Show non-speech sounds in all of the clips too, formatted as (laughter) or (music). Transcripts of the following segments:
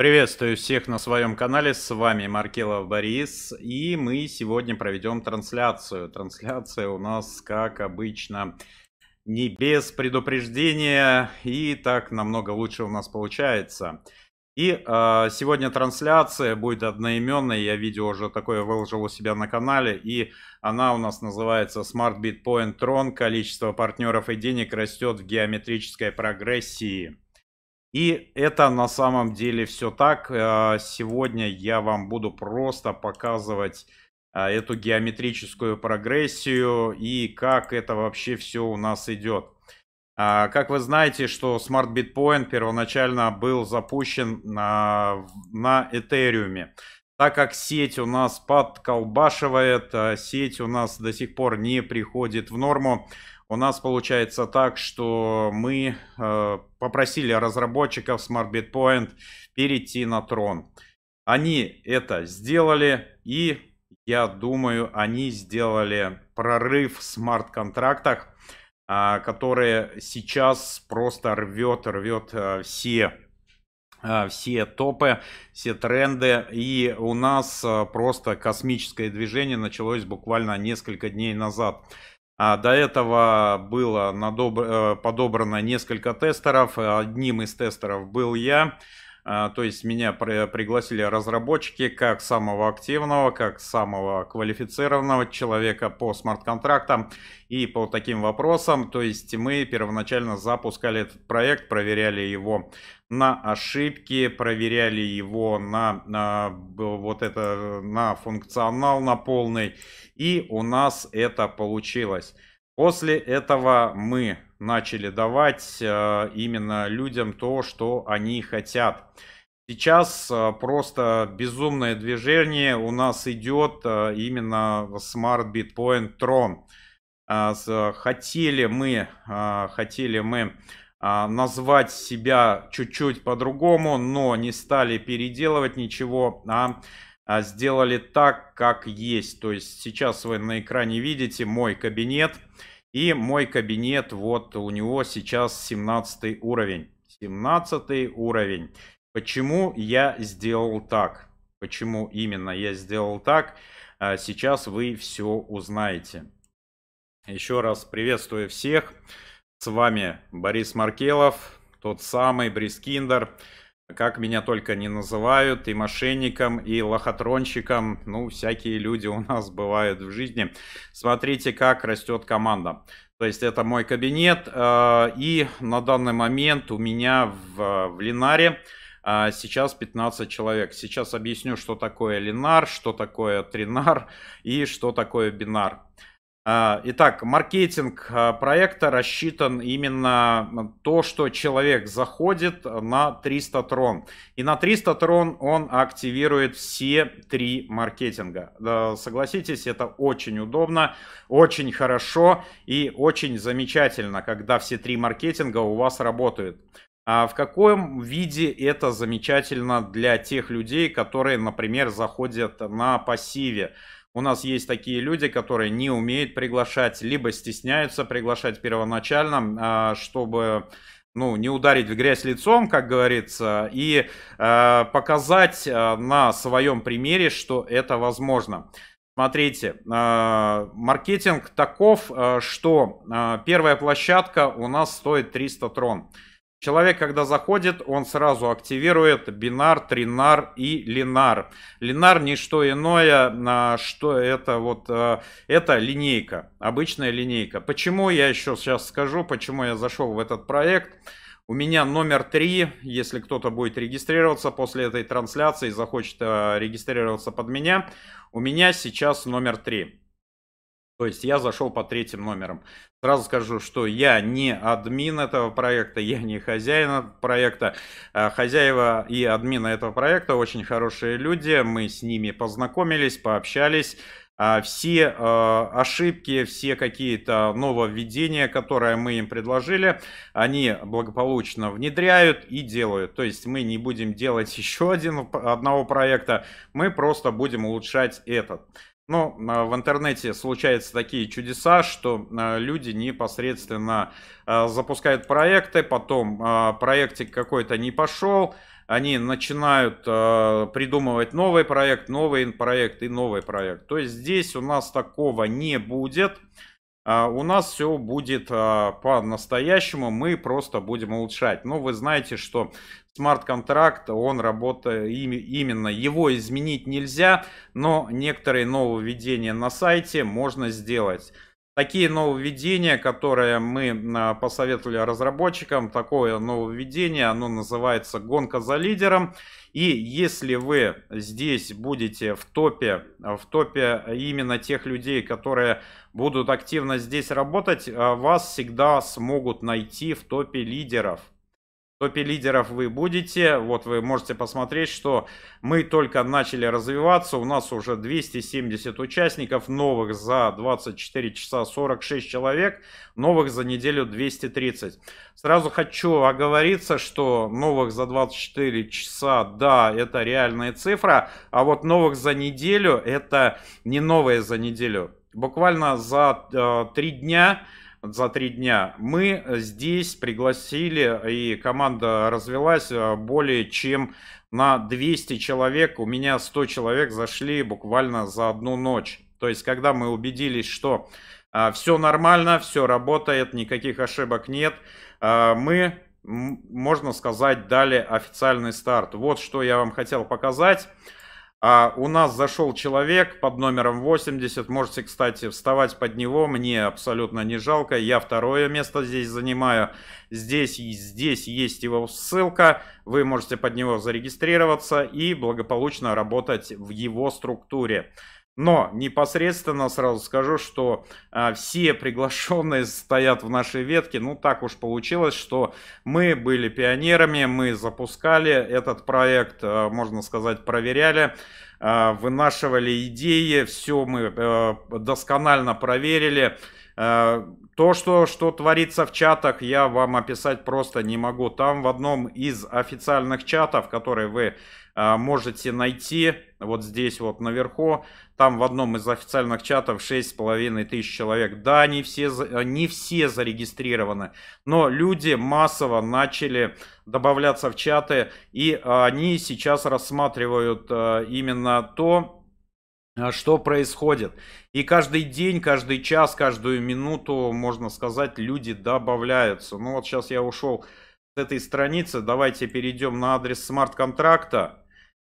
Приветствую всех на своем канале, с вами Маркелов Борис, и мы сегодня проведем трансляцию. Трансляция у нас, как обычно, не без предупреждения, и так намного лучше у нас получается. И э, сегодня трансляция будет одноименной, я видео уже такое выложил у себя на канале, и она у нас называется Smart Bitcoin Tron, количество партнеров и денег растет в геометрической прогрессии. И это на самом деле все так. А, сегодня я вам буду просто показывать а, эту геометрическую прогрессию и как это вообще все у нас идет. А, как вы знаете, что Smart Bitcoin первоначально был запущен на, на Этериуме. Так как сеть у нас подколбашивает, сеть у нас до сих пор не приходит в норму, у нас получается так, что мы э, попросили разработчиков Smart Bitpoint перейти на Трон. Они это сделали, и я думаю, они сделали прорыв в смарт-контрактах, э, которые сейчас просто рвет, рвет э, все э, все топы, все тренды. И у нас э, просто космическое движение началось буквально несколько дней назад. А до этого было надоб... Э, подобрано несколько тестеров. Одним из тестеров был я. А, то есть меня пригласили разработчики как самого активного, как самого квалифицированного человека по смарт-контрактам и по таким вопросам. То есть мы первоначально запускали этот проект, проверяли его на ошибки, проверяли его на, на вот это на функционал на полный, и у нас это получилось. После этого мы начали давать э, именно людям то, что они хотят. Сейчас э, просто безумное движение у нас идет э, именно Smart Bitcoin Tron. Хотели мы, хотели мы назвать себя чуть-чуть по-другому, но не стали переделывать ничего, а, а сделали так, как есть. То есть сейчас вы на экране видите мой кабинет. И мой кабинет, вот у него сейчас 17 уровень. 17 уровень. Почему я сделал так? Почему именно я сделал так? А, сейчас вы все узнаете. Еще раз приветствую всех. С вами Борис Маркелов, тот самый Брискиндер. Киндер. Как меня только не называют, и мошенником, и лохотронщиком, ну, всякие люди у нас бывают в жизни. Смотрите, как растет команда. То есть это мой кабинет, э, и на данный момент у меня в, в Линаре э, сейчас 15 человек. Сейчас объясню, что такое Линар, что такое Тринар и что такое Бинар. А, итак, маркетинг а, проекта рассчитан именно то, что человек заходит на 300 трон. И на 300 трон он активирует все три маркетинга. Согласитесь, это очень удобно, очень хорошо и очень замечательно, когда все три маркетинга у вас работают. А в каком виде это замечательно для тех людей, которые, например, заходят на пассиве? У нас есть такие люди, которые не умеют приглашать, либо стесняются приглашать первоначально, а, чтобы ну, не ударить в грязь лицом, как говорится, и а, показать а, на своем примере, что это возможно. Смотрите, маркетинг таков, что первая площадка у нас стоит 300 трон. Человек, когда заходит, он сразу активирует бинар, тринар и линар. Линар не что иное, что это вот, э, это линейка, обычная линейка. Почему я еще сейчас скажу, почему я зашел в этот проект. У меня номер 3, если кто-то будет регистрироваться после этой трансляции, захочет э, регистрироваться под меня, у меня сейчас номер 3. То есть я зашел по третьим номерам. Сразу скажу, что я не админ этого проекта, я не хозяин проекта. Э, хозяева и админы этого проекта очень хорошие люди. Мы с ними познакомились, пообщались. А все э, ошибки, все какие-то нововведения, которые мы им предложили, они благополучно внедряют и делают. То есть мы не будем делать (laughs) еще один, одного проекта, мы просто будем улучшать этот. Ну, э, в интернете случаются такие чудеса, что э, люди непосредственно э, запускают проекты, потом проектик какой-то не пошел, они начинают придумывать новый проект, новый проект и новый проект. То есть здесь у нас такого не будет. А, у нас все будет а, по-настоящему, мы просто будем улучшать. Но ну, вы знаете, что смарт-контракт, он работает, именно его изменить нельзя, но некоторые нововведения на сайте можно сделать такие нововведения, которые мы а, посоветовали разработчикам, такое нововведение, оно называется «Гонка за лидером». И если вы здесь будете в топе, а, в топе именно тех людей, которые будут активно здесь работать, а, вас всегда смогут найти в топе лидеров топе лидеров вы будете. Вот вы можете посмотреть, что мы только начали развиваться. У нас уже 270 участников, новых за 24 часа 46 человек, новых за неделю 230. Сразу хочу оговориться, что новых за 24 часа, да, это реальная цифра, а вот новых за неделю это не новые за неделю. Буквально за э, дня за три дня. Мы э, здесь пригласили, и команда развелась э, более чем на 200 человек. У меня 100 человек зашли буквально за одну ночь. То есть, когда мы убедились, что а, э, все нормально, все работает, никаких ошибок нет, а, мы, можно сказать, дали официальный старт. Вот что я вам хотел показать. А у нас зашел человек под номером 80. Можете, кстати, вставать под него. Мне абсолютно не жалко. Я второе место здесь занимаю. Здесь, здесь есть его ссылка. Вы можете под него зарегистрироваться и благополучно работать в его структуре. Но непосредственно сразу скажу, что а, все приглашенные стоят в нашей ветке. Ну, так уж получилось, что мы были пионерами, мы запускали этот проект, а, можно сказать, проверяли а, вынашивали идеи, все мы а, досконально проверили. А, то, что, что творится в чатах, я вам описать просто не могу. Там в одном из официальных чатов, который вы а, можете найти вот здесь вот наверху. Там в одном из официальных чатов 6,5 тысяч человек. Да, не все, не все зарегистрированы, но люди массово начали добавляться в чаты, и они сейчас рассматривают а, именно то, а, что происходит. И каждый день, каждый час, каждую минуту, можно сказать, люди добавляются. Ну вот сейчас я ушел с этой страницы, давайте перейдем на адрес смарт-контракта.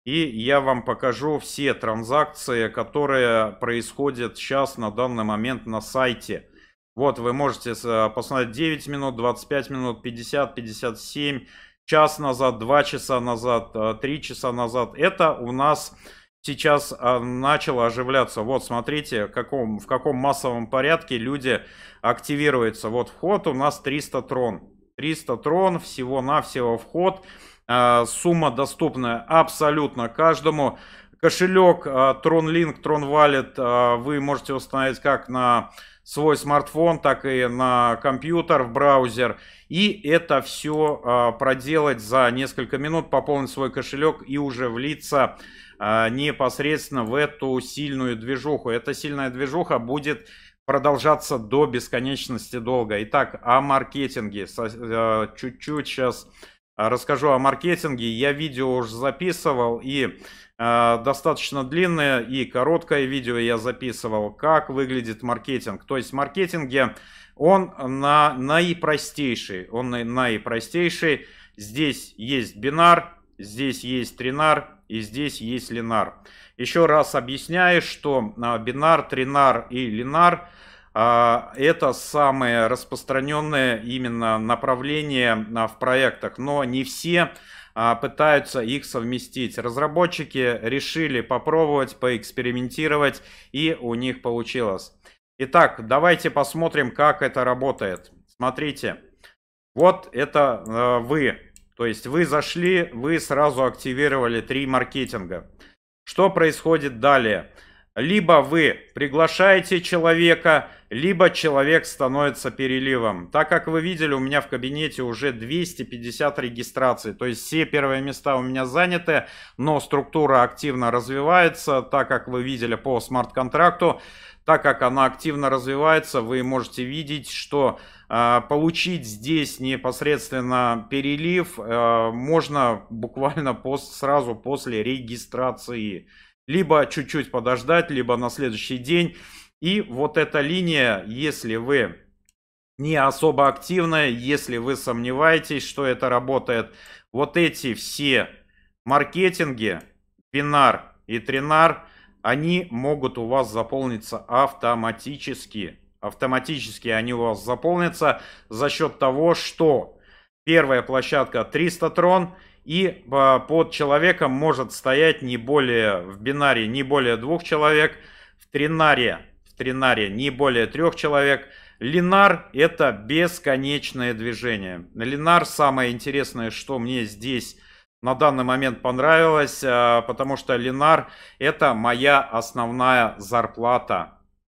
И я вам покажу все транзакции, которые происходят сейчас на данный момент на сайте. Вот вы можете э, посмотреть 9 минут, 25 минут, 50, 57, час назад, 2 часа назад, 3 э, часа назад. Это у нас сейчас э, начало оживляться. Вот смотрите, в каком, в каком массовом порядке люди активируются. Вот вход у нас 300 трон. 300 трон, всего-навсего вход. Вход. А, сумма доступная абсолютно каждому. Кошелек TronLink, а, TronWallet а, вы можете установить как на свой смартфон, так и на компьютер, в браузер. И это все проделать за несколько минут, пополнить свой кошелек и уже влиться непосредственно в эту сильную движуху. Эта сильная движуха будет продолжаться до бесконечности долго. Итак, о маркетинге. Э, чуть-чуть сейчас а, расскажу о маркетинге. Я видео уже записывал и э, достаточно длинное и короткое видео я записывал, как выглядит маркетинг. То есть в маркетинге он на, наипростейший, он на, наипростейший. Здесь есть бинар, здесь есть тринар и здесь есть линар. Еще раз объясняю, что а, бинар, тринар и линар – а, это самое распространенное именно направление а, в проектах, но не все а, пытаются их совместить. Разработчики решили попробовать, поэкспериментировать, и у них получилось. Итак, давайте посмотрим, как это работает. Смотрите, вот это вы. То есть вы зашли, вы сразу активировали три маркетинга. Что происходит далее? Либо вы приглашаете человека, либо человек становится переливом. Так как вы видели, у меня в кабинете уже 250 регистраций, то есть все первые места у меня заняты, но структура активно развивается, так как вы видели по смарт-контракту, так как она активно развивается, вы можете видеть, что э, получить здесь непосредственно перелив э, можно буквально пост, сразу после регистрации. Либо чуть-чуть подождать, либо на следующий день и вот эта линия, если вы не особо активная, если вы сомневаетесь, что это работает, вот эти все маркетинги, бинар и тринар, они могут у вас заполниться автоматически. Автоматически они у вас заполнятся за счет того, что первая площадка 300 трон и а, под человеком может стоять не более в бинаре не более двух человек, в тринаре тринаре не более трех человек. Линар – это бесконечное движение. Линар – самое интересное, что мне здесь на данный момент понравилось, а, потому что Линар – это моя основная зарплата.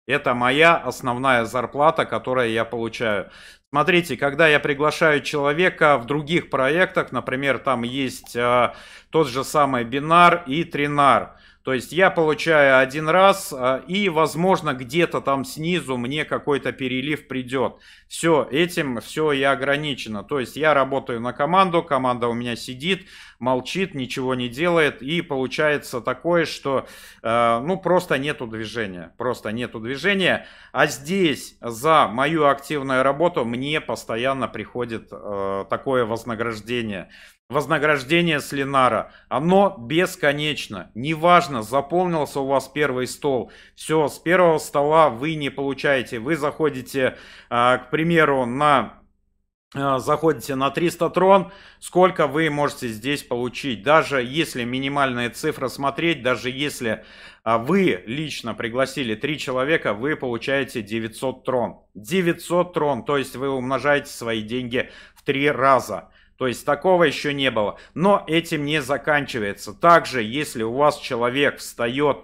Это моя основная зарплата, которую я получаю. Смотрите, когда я приглашаю человека в других проектах, например, там есть э, тот же самый бинар и тринар – то есть я получаю один раз, а, и, возможно, где-то там снизу мне какой-то перелив придет. Все, этим все я ограничено. То есть я работаю на команду, команда у меня сидит, молчит, ничего не делает, и получается такое, что э, ну просто нету движения, просто нету движения, а здесь за мою активную работу мне постоянно приходит э, такое вознаграждение. Вознаграждение с линара. оно бесконечно. Неважно, заполнился у вас первый стол. Все, с первого стола вы не получаете. Вы заходите, э, к примеру, на Э, заходите на 300 трон, сколько вы можете здесь получить. Даже если минимальные цифры смотреть, даже если а, вы лично пригласили 3 человека, вы получаете 900 трон. 900 трон, то есть вы умножаете свои деньги в 3 раза. То есть такого еще не было. Но этим не заканчивается. Также, если у вас человек встает,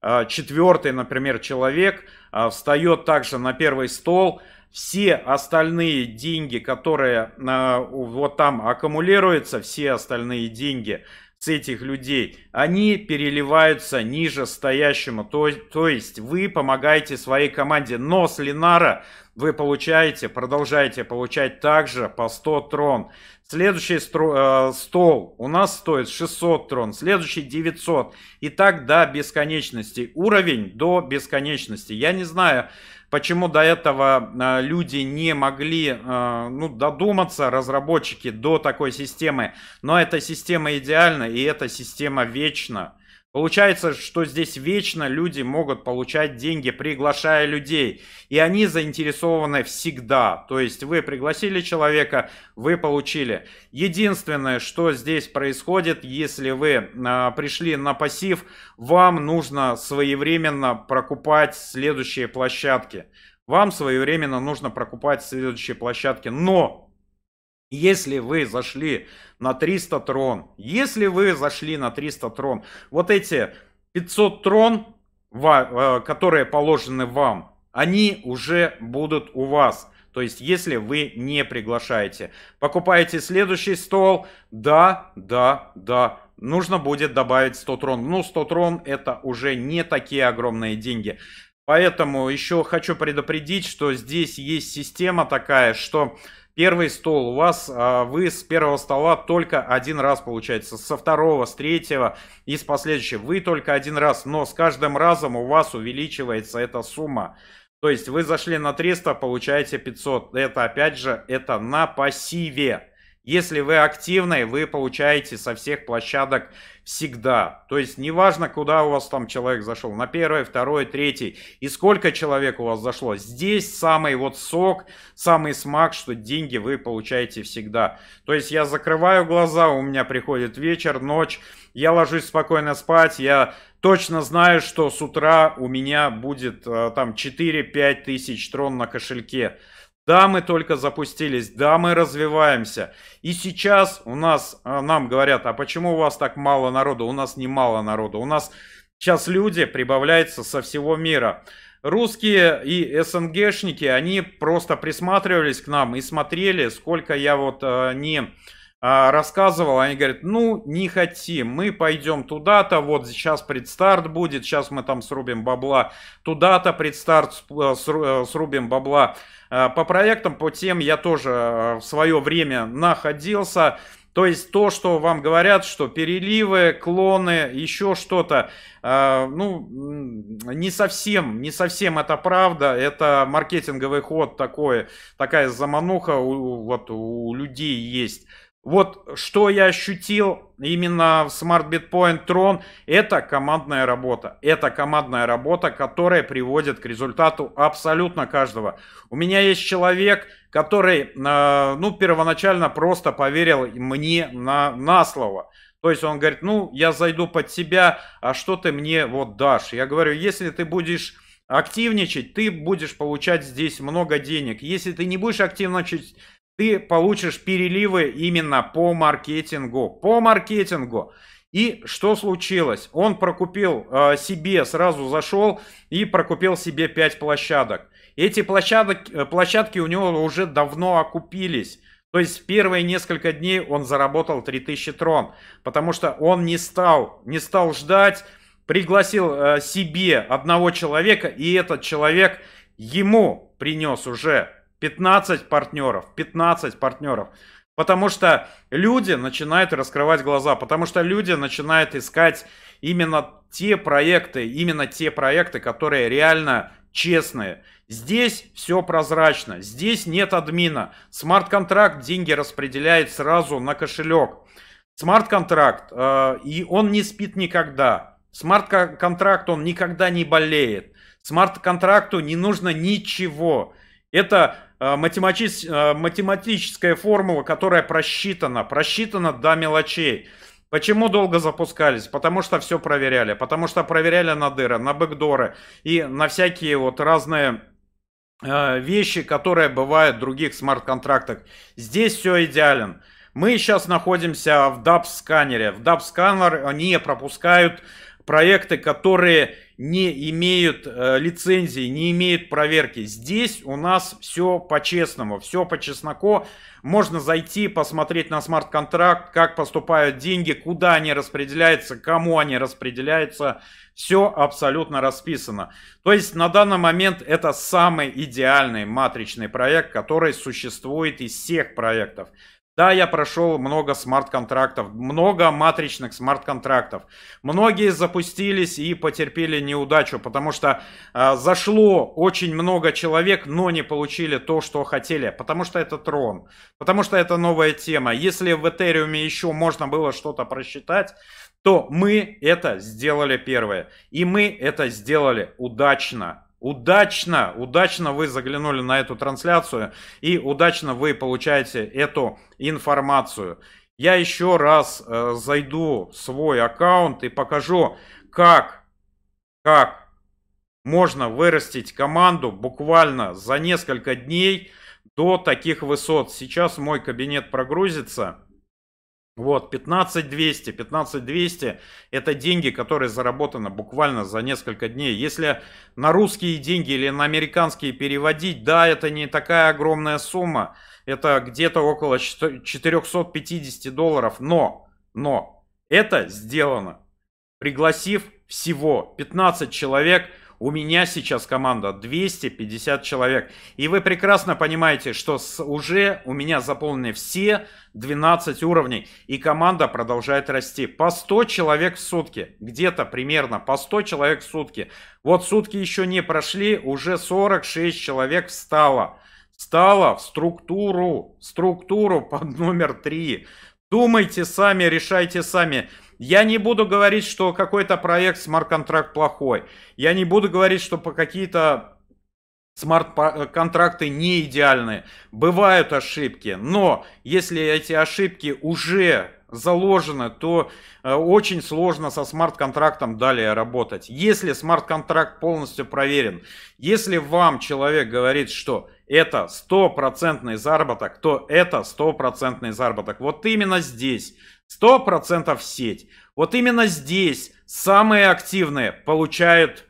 а, четвертый, например, человек а, встает также на первый стол – все остальные деньги, которые э, вот там аккумулируются, все остальные деньги с этих людей, они переливаются ниже стоящему. То, то есть вы помогаете своей команде, но с Линара вы получаете, продолжаете получать также по 100 трон. Следующий стро, э, стол у нас стоит 600 трон, следующий 900. И так до бесконечности. Уровень до бесконечности. Я не знаю, Почему до этого э, люди не могли э, ну, додуматься, разработчики, до такой системы. Но эта система идеальна, и эта система вечна. Получается, что здесь вечно люди могут получать деньги, приглашая людей. И они заинтересованы всегда. То есть вы пригласили человека, вы получили. Единственное, что здесь происходит, если вы э, пришли на пассив, вам нужно своевременно прокупать следующие площадки. Вам своевременно нужно прокупать следующие площадки. Но если вы зашли на 300 трон, если вы зашли на 300 трон, вот эти 500 трон, э, которые положены вам, они уже будут у вас. То есть, если вы не приглашаете. Покупаете следующий стол, да, да, да, нужно будет добавить 100 трон. Ну, 100 трон это уже не такие огромные деньги. Поэтому еще хочу предупредить, что здесь есть система такая, что Первый стол у вас, а, вы с первого стола только один раз получается, со второго, с третьего и с последующего. Вы только один раз, но с каждым разом у вас увеличивается эта сумма. То есть вы зашли на 300, получаете 500. Это опять же, это на пассиве. Если вы активный, вы получаете со всех площадок всегда. То есть неважно, куда у вас там человек зашел, на первое, второе, третье, и сколько человек у вас зашло. Здесь самый вот сок, самый смак, что деньги вы получаете всегда. То есть я закрываю глаза, у меня приходит вечер, ночь, я ложусь спокойно спать, я точно знаю, что с утра у меня будет э, там 4-5 тысяч трон на кошельке. Да, мы только запустились, да, мы развиваемся. И сейчас у нас, а, нам говорят, а почему у вас так мало народу? У нас не мало народу, у нас сейчас люди прибавляются со всего мира. Русские и СНГшники, они просто присматривались к нам и смотрели, сколько я вот а, не... Э, а, рассказывал, они говорят, ну, не хотим, мы пойдем туда-то, вот сейчас предстарт будет, сейчас мы там срубим бабла, туда-то предстарт э, э, срубим бабла. А, по проектам, по тем я тоже э, в свое время находился, то есть то, что вам говорят, что переливы, клоны, еще что-то, э, ну, не совсем, не совсем это правда. Это маркетинговый ход такой, такая замануха у, вот, у людей есть. Вот что я ощутил именно в Smart Bitcoin Tron, это командная работа. Это командная работа, которая приводит к результату абсолютно каждого. У меня есть человек, который, э, ну, первоначально просто поверил мне на, на слово. То есть он говорит, ну, я зайду под себя, а что ты мне вот дашь? Я говорю, если ты будешь активничать, ты будешь получать здесь много денег. Если ты не будешь активничать, ты получишь переливы именно по маркетингу. По маркетингу. И что случилось? Он прокупил э, себе, сразу зашел и прокупил себе 5 площадок. Эти площадок, э, площадки у него уже давно окупились. То есть первые несколько дней он заработал 3000 трон, потому что он не стал, не стал ждать, пригласил э, себе одного человека, и этот человек ему принес уже 15 партнеров, 15 партнеров. Потому что люди начинают раскрывать глаза, потому что люди начинают искать именно те проекты, именно те проекты, которые реально честные. Здесь все прозрачно, здесь нет админа. Смарт-контракт деньги распределяет сразу на кошелек. Смарт-контракт, э, и он не спит никогда. Смарт-контракт, он никогда не болеет. Смарт-контракту не нужно ничего. Это Э, математич, э, математическая формула, которая просчитана, просчитана до мелочей. Почему долго запускались? Потому что все проверяли. Потому что проверяли на дыры, на бэкдоры и на всякие вот разные э, вещи, которые бывают в других смарт-контрактах. Здесь все идеален. Мы сейчас находимся в DAP-сканере. В DAP-сканер не пропускают проекты, которые не имеют э, лицензии, не имеют проверки. Здесь у нас все по-честному, все по чесноку. Можно зайти, посмотреть на смарт-контракт, как поступают деньги, куда они распределяются, кому они распределяются. Все абсолютно расписано. То есть на данный момент это самый идеальный матричный проект, который существует из всех проектов. Да, я прошел много смарт-контрактов, много матричных смарт-контрактов. Многие запустились и потерпели неудачу, потому что э, зашло очень много человек, но не получили то, что хотели, потому что это трон, потому что это новая тема. Если в Этериуме еще можно было что-то просчитать, то мы это сделали первое. И мы это сделали удачно. Удачно, удачно вы заглянули на эту трансляцию и удачно вы получаете эту информацию. Я еще раз э, зайду в свой аккаунт и покажу, как, как можно вырастить команду буквально за несколько дней до таких высот. Сейчас мой кабинет прогрузится. Вот, 15 200, 15 200 это деньги, которые заработаны буквально за несколько дней. Если на русские деньги или на американские переводить, да, это не такая огромная сумма, это где-то около 450 долларов, но, но это сделано, пригласив всего 15 человек – у меня сейчас команда 250 человек. И вы прекрасно понимаете, что с, уже у меня заполнены все 12 уровней. И команда продолжает расти. По 100 человек в сутки. Где-то примерно по 100 человек в сутки. Вот сутки еще не прошли, уже 46 человек встало. Стало в структуру, структуру под номер 3. Думайте сами, решайте сами. Я не буду говорить, что какой-то проект смарт-контракт плохой. Я не буду говорить, что по какие-то смарт-контракты э, не идеальны. Бывают ошибки, но если эти ошибки уже заложены, то э, очень сложно со смарт-контрактом далее работать. Если смарт-контракт полностью проверен, если вам человек говорит, что это стопроцентный заработок, то это стопроцентный заработок. Вот именно здесь 100% сеть. Вот именно здесь самые активные получают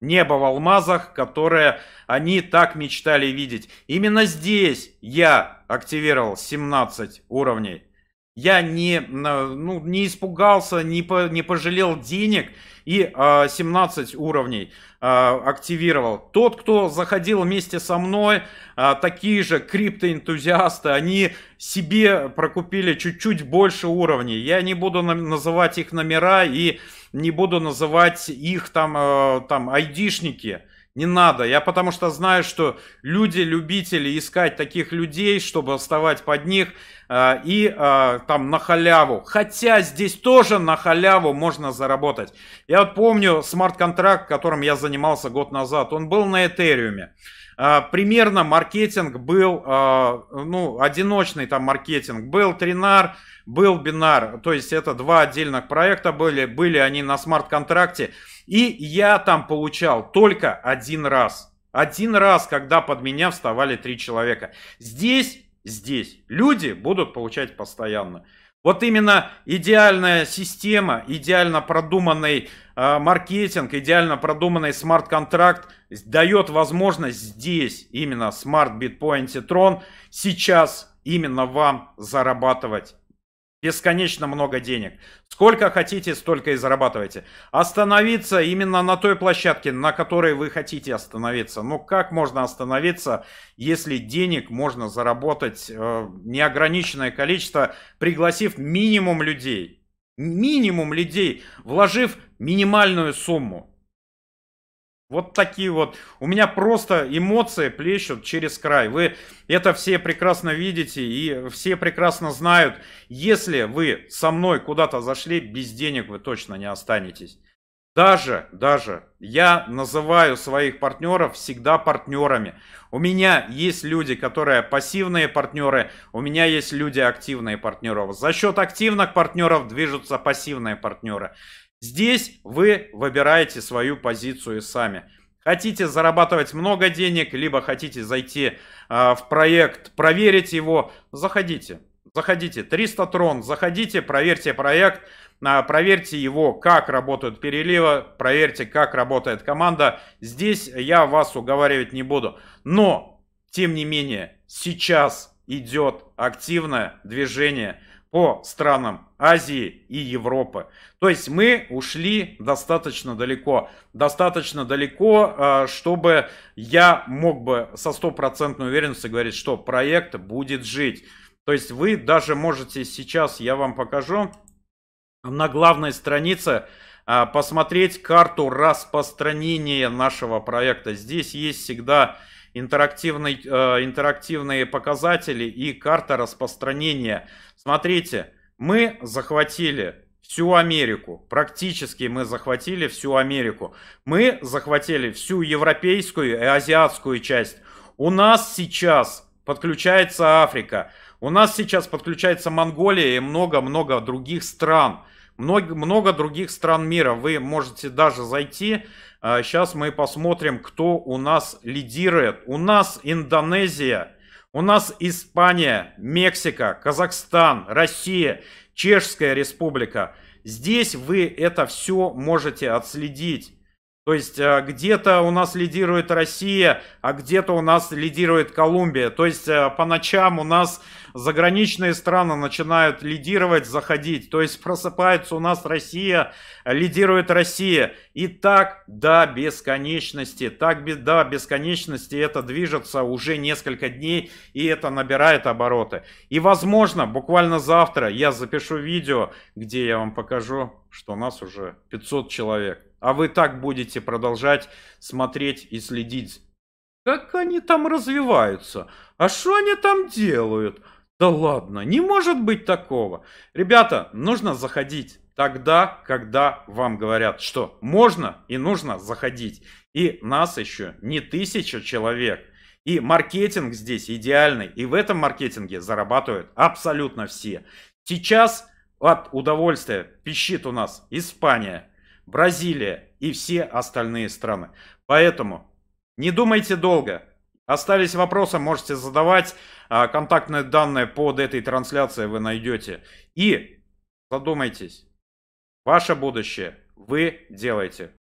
небо в алмазах, которое они так мечтали видеть. Именно здесь я активировал 17 уровней я не, ну, не испугался, не, по, не пожалел денег и э, а, 17 уровней э, активировал. Тот, кто заходил вместе со мной, э, такие же криптоэнтузиасты, они себе прокупили чуть-чуть больше уровней. Я не буду на- называть их номера и не буду называть их там, э, там айдишники. Не надо. Я потому что знаю, что люди, любители искать таких людей, чтобы вставать под них э, и э, там на халяву. Хотя здесь тоже на халяву можно заработать. Я вот помню смарт-контракт, которым я занимался год назад. Он был на Этериуме. Э, примерно маркетинг был, э, ну, одиночный там маркетинг. Был Тринар, был Бинар. То есть это два отдельных проекта были. Были они на смарт-контракте. И я там получал только один раз. Один раз, когда под меня вставали три человека. Здесь, здесь люди будут получать постоянно. Вот именно идеальная система, идеально продуманный э, маркетинг, идеально продуманный смарт-контракт дает возможность здесь, именно Smart Bitpoint Tron, сейчас именно вам зарабатывать бесконечно много денег. Сколько хотите, столько и зарабатывайте. Остановиться именно на той площадке, на которой вы хотите остановиться. Но ну, как можно остановиться, если денег можно заработать э, неограниченное количество, пригласив минимум людей? Минимум людей, вложив минимальную сумму. Вот такие вот. У меня просто эмоции плещут через край. Вы это все прекрасно видите и все прекрасно знают. Если вы со мной куда-то зашли, без денег вы точно не останетесь. Даже, даже я называю своих партнеров всегда партнерами. У меня есть люди, которые пассивные партнеры, у меня есть люди активные партнеры. За счет активных партнеров движутся пассивные партнеры. Здесь вы выбираете свою позицию сами. Хотите зарабатывать много денег, либо хотите зайти э, в проект, проверить его, заходите. Заходите, 300 трон, заходите, проверьте проект, э, проверьте его, как работают переливы, проверьте, как работает команда. Здесь я вас уговаривать не буду. Но, тем не менее, сейчас идет активное движение по странам Азии и Европы. То есть мы ушли достаточно далеко. Достаточно далеко, а, чтобы я мог бы со стопроцентной уверенностью говорить, что проект будет жить. То есть вы даже можете сейчас, я вам покажу, на главной странице а, посмотреть карту распространения нашего проекта. Здесь есть всегда интерактивные э, интерактивные показатели и карта распространения. Смотрите, мы захватили всю Америку. Практически мы захватили всю Америку. Мы захватили всю европейскую и азиатскую часть. У нас сейчас подключается Африка. У нас сейчас подключается Монголия и много-много других стран. Много, много других стран мира. Вы можете даже зайти. А, сейчас мы посмотрим, кто у нас лидирует. У нас Индонезия у нас Испания, Мексика, Казахстан, Россия, Чешская республика. Здесь вы это все можете отследить. То есть э, где-то у нас лидирует Россия, а где-то у нас лидирует Колумбия. То есть э, по ночам у нас заграничные страны начинают лидировать, заходить. То есть просыпается у нас Россия, лидирует Россия. И так до бесконечности, так до бесконечности это движется уже несколько дней, и это набирает обороты. И возможно, буквально завтра я запишу видео, где я вам покажу что нас уже 500 человек. А вы так будете продолжать смотреть и следить. Как они там развиваются? А что они там делают? Да ладно, не может быть такого. Ребята, нужно заходить тогда, когда вам говорят, что можно и нужно заходить. И нас еще не тысяча человек. И маркетинг здесь идеальный. И в этом маркетинге зарабатывают абсолютно все. Сейчас от удовольствия пищит у нас Испания, Бразилия и все остальные страны. Поэтому не думайте долго. Остались вопросы, можете задавать. А, контактные данные под этой трансляцией вы найдете. И задумайтесь. Ваше будущее вы делаете.